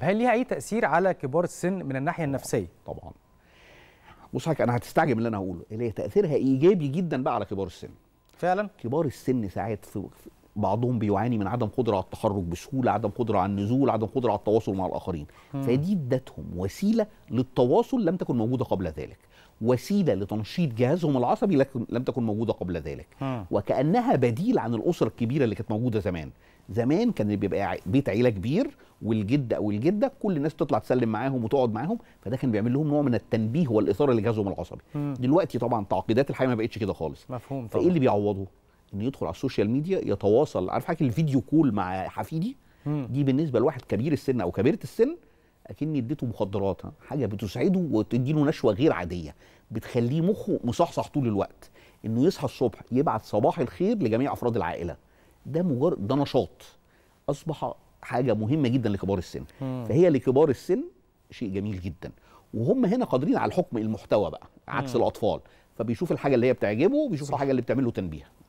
طب هل ليها اي تاثير على كبار السن من الناحيه النفسيه طبعا بص حضرتك انا هتستعجب اللي انا هقوله اللي هي تاثيرها ايجابي جدا بقى على كبار السن فعلا كبار السن ساعات في بعضهم بيعاني من عدم قدره على التحرك بسهوله عدم قدره على النزول عدم قدره على التواصل مع الاخرين فدي ادتهم وسيله للتواصل لم تكن موجوده قبل ذلك وسيله لتنشيط جهازهم العصبي لكن لم تكن موجوده قبل ذلك وكانها بديل عن الاسره الكبيره اللي كانت موجوده زمان زمان كان بيبقى بيت عيله كبير والجد او الجده كل الناس تطلع تسلم معاهم وتقعد معاهم فده كان بيعمل لهم نوع من التنبيه والاثاره لجهازهم العصبي دلوقتي طبعا تعقيدات الحياه ما بقتش كده خالص مفهوم طبعا فايه اللي بيعوضه انه يدخل على السوشيال ميديا يتواصل عارف حاجه الفيديو كول مع حفيدي مم. دي بالنسبه لواحد كبير السن او كبيره السن اكني اديته مخدرات حاجه بتسعده وتديله نشوه غير عاديه بتخليه مخه مصحصح طول الوقت انه يصحى الصبح يبعت صباح الخير لجميع افراد العائله ده مجرد ده نشاط اصبح حاجه مهمه جدا لكبار السن مم. فهي لكبار السن شيء جميل جدا وهم هنا قادرين على الحكم المحتوى بقى عكس مم. الاطفال فبيشوف الحاجه اللي هي بتعجبه وبيشوف الحاجه اللي بتعمل له تنبيه